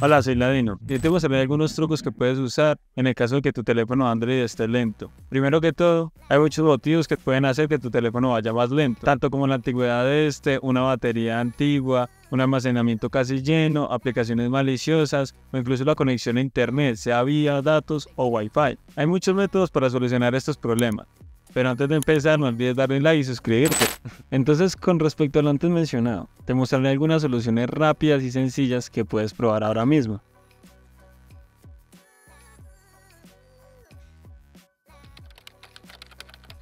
Hola, soy Ladino. Yo te a mostraré algunos trucos que puedes usar en el caso de que tu teléfono Android esté lento. Primero que todo, hay muchos motivos que pueden hacer que tu teléfono vaya más lento, tanto como la antigüedad de este, una batería antigua, un almacenamiento casi lleno, aplicaciones maliciosas o incluso la conexión a internet, sea vía datos o wifi. Hay muchos métodos para solucionar estos problemas. Pero antes de empezar, no olvides darle like y suscribirte. Entonces, con respecto a lo antes mencionado, te mostraré algunas soluciones rápidas y sencillas que puedes probar ahora mismo.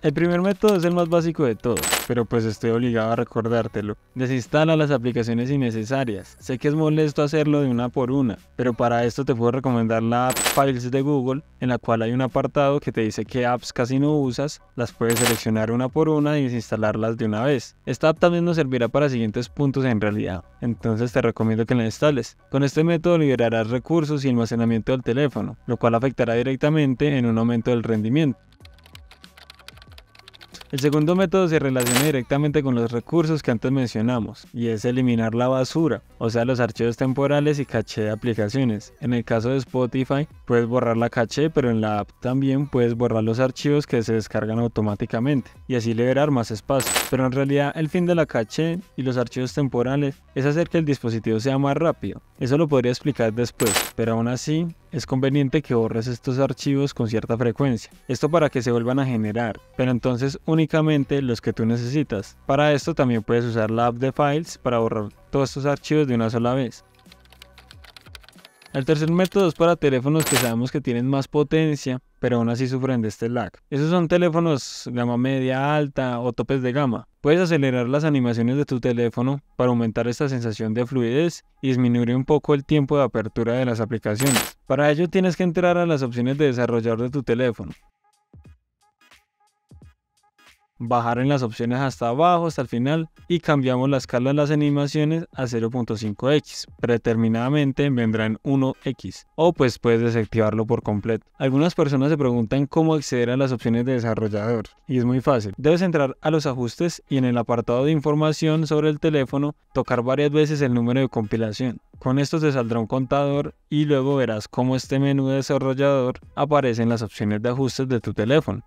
El primer método es el más básico de todos, pero pues estoy obligado a recordártelo. Desinstala las aplicaciones innecesarias. Sé que es molesto hacerlo de una por una, pero para esto te puedo recomendar la app Files de Google, en la cual hay un apartado que te dice qué apps casi no usas, las puedes seleccionar una por una y desinstalarlas de una vez. Esta app también nos servirá para siguientes puntos en realidad, entonces te recomiendo que la instales. Con este método liberarás recursos y almacenamiento del teléfono, lo cual afectará directamente en un aumento del rendimiento. El segundo método se relaciona directamente con los recursos que antes mencionamos, y es eliminar la basura, o sea los archivos temporales y caché de aplicaciones. En el caso de Spotify, puedes borrar la caché, pero en la app también puedes borrar los archivos que se descargan automáticamente, y así liberar más espacio. Pero en realidad el fin de la caché y los archivos temporales es hacer que el dispositivo sea más rápido. Eso lo podría explicar después, pero aún así, es conveniente que borres estos archivos con cierta frecuencia. Esto para que se vuelvan a generar, pero entonces únicamente los que tú necesitas. Para esto también puedes usar la app de Files para borrar todos estos archivos de una sola vez. El tercer método es para teléfonos que sabemos que tienen más potencia, pero aún así sufren de este lag. Esos son teléfonos gama media alta o topes de gama. Puedes acelerar las animaciones de tu teléfono para aumentar esta sensación de fluidez y disminuir un poco el tiempo de apertura de las aplicaciones. Para ello tienes que entrar a las opciones de desarrollador de tu teléfono bajar en las opciones hasta abajo, hasta el final, y cambiamos la escala de las animaciones a 0.5x. Predeterminadamente en 1x, o pues puedes desactivarlo por completo. Algunas personas se preguntan cómo acceder a las opciones de desarrollador, y es muy fácil. Debes entrar a los ajustes y en el apartado de información sobre el teléfono, tocar varias veces el número de compilación. Con esto te saldrá un contador y luego verás cómo este menú de desarrollador aparece en las opciones de ajustes de tu teléfono.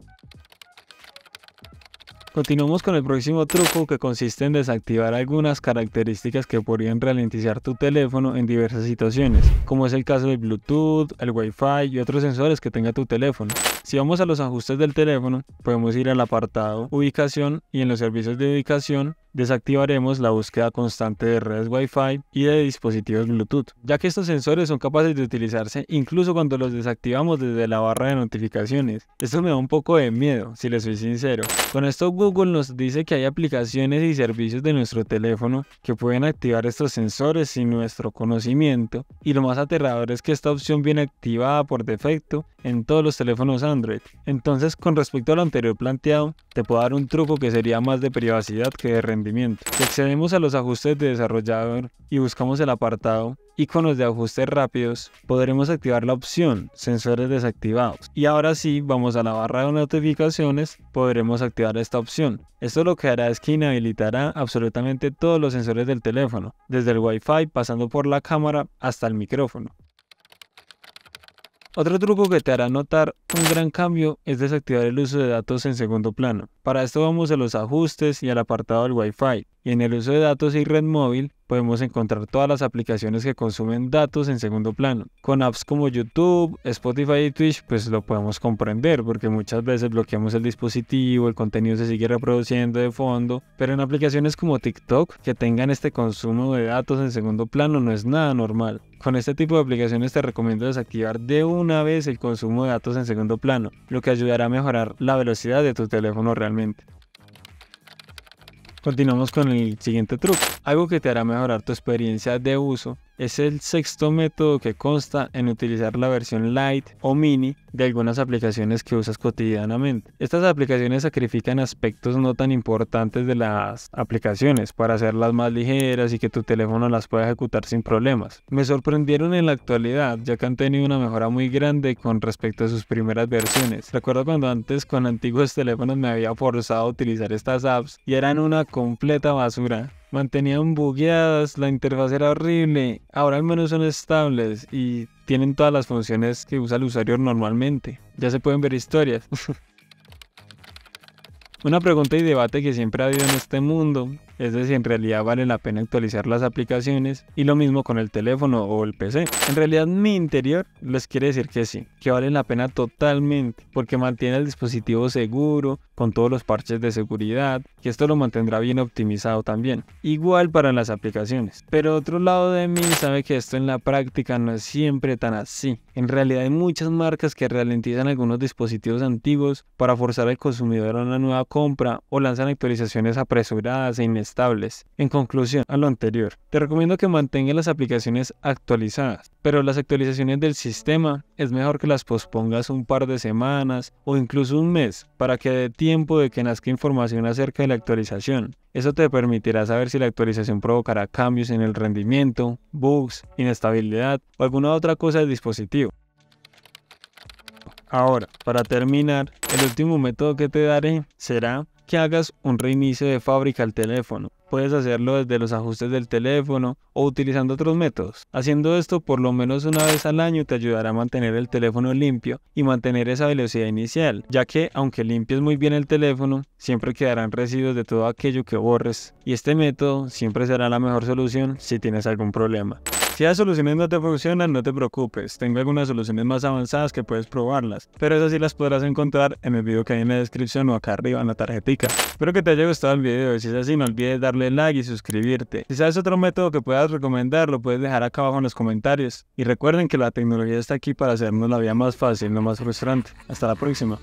Continuamos con el próximo truco que consiste en desactivar algunas características que podrían ralentizar tu teléfono en diversas situaciones, como es el caso del Bluetooth, el Wi-Fi y otros sensores que tenga tu teléfono. Si vamos a los ajustes del teléfono, podemos ir al apartado ubicación y en los servicios de ubicación desactivaremos la búsqueda constante de redes Wi-Fi y de dispositivos Bluetooth, ya que estos sensores son capaces de utilizarse incluso cuando los desactivamos desde la barra de notificaciones. Esto me da un poco de miedo, si les soy sincero. Con esto Google nos dice que hay aplicaciones y servicios de nuestro teléfono que pueden activar estos sensores sin nuestro conocimiento, y lo más aterrador es que esta opción viene activada por defecto en todos los teléfonos Android. Entonces, con respecto a lo anterior planteado, te puedo dar un truco que sería más de privacidad que de rendimiento. Si accedemos a los ajustes de desarrollador y buscamos el apartado iconos de ajustes rápidos, podremos activar la opción sensores desactivados. Y ahora sí, vamos a la barra de notificaciones, podremos activar esta opción. Esto lo que hará es que inhabilitará absolutamente todos los sensores del teléfono, desde el Wi-Fi pasando por la cámara hasta el micrófono. Otro truco que te hará notar un gran cambio es desactivar el uso de datos en segundo plano. Para esto vamos a los ajustes y al apartado del Wi-Fi. Y en el uso de datos y red móvil podemos encontrar todas las aplicaciones que consumen datos en segundo plano. Con apps como YouTube, Spotify y Twitch pues lo podemos comprender porque muchas veces bloqueamos el dispositivo, el contenido se sigue reproduciendo de fondo, pero en aplicaciones como TikTok que tengan este consumo de datos en segundo plano no es nada normal. Con este tipo de aplicaciones te recomiendo desactivar de una vez el consumo de datos en segundo plano, lo que ayudará a mejorar la velocidad de tu teléfono real Continuamos con el siguiente truco, algo que te hará mejorar tu experiencia de uso es el sexto método que consta en utilizar la versión light o mini de algunas aplicaciones que usas cotidianamente. Estas aplicaciones sacrifican aspectos no tan importantes de las aplicaciones para hacerlas más ligeras y que tu teléfono las pueda ejecutar sin problemas. Me sorprendieron en la actualidad ya que han tenido una mejora muy grande con respecto a sus primeras versiones. Recuerdo cuando antes con antiguos teléfonos me había forzado a utilizar estas apps y eran una completa basura mantenían bugueadas, la interfaz era horrible. Ahora al menos son estables y tienen todas las funciones que usa el usuario normalmente. Ya se pueden ver historias. Una pregunta y debate que siempre ha habido en este mundo es decir, en realidad vale la pena actualizar las aplicaciones y lo mismo con el teléfono o el PC. En realidad mi interior les quiere decir que sí, que vale la pena totalmente porque mantiene el dispositivo seguro con todos los parches de seguridad Que esto lo mantendrá bien optimizado también. Igual para las aplicaciones. Pero otro lado de mí sabe que esto en la práctica no es siempre tan así. En realidad hay muchas marcas que ralentizan algunos dispositivos antiguos para forzar al consumidor a una nueva compra o lanzan actualizaciones apresuradas e innecesarias estables. En conclusión a lo anterior, te recomiendo que mantengas las aplicaciones actualizadas, pero las actualizaciones del sistema es mejor que las pospongas un par de semanas o incluso un mes para que dé tiempo de que nazca información acerca de la actualización. Eso te permitirá saber si la actualización provocará cambios en el rendimiento, bugs, inestabilidad o alguna otra cosa del dispositivo. Ahora, para terminar, el último método que te daré será que hagas un reinicio de fábrica al teléfono. Puedes hacerlo desde los ajustes del teléfono o utilizando otros métodos. Haciendo esto por lo menos una vez al año te ayudará a mantener el teléfono limpio y mantener esa velocidad inicial, ya que aunque limpies muy bien el teléfono, siempre quedarán residuos de todo aquello que borres y este método siempre será la mejor solución si tienes algún problema. Si las soluciones no te funcionan, no te preocupes. Tengo algunas soluciones más avanzadas que puedes probarlas, pero esas sí las podrás encontrar en el video que hay en la descripción o acá arriba en la tarjetica. Espero que te haya gustado el video si es así no olvides darle like y suscribirte. Si sabes otro método que puedas recomendar, lo puedes dejar acá abajo en los comentarios. Y recuerden que la tecnología está aquí para hacernos la vida más fácil, no más frustrante. Hasta la próxima.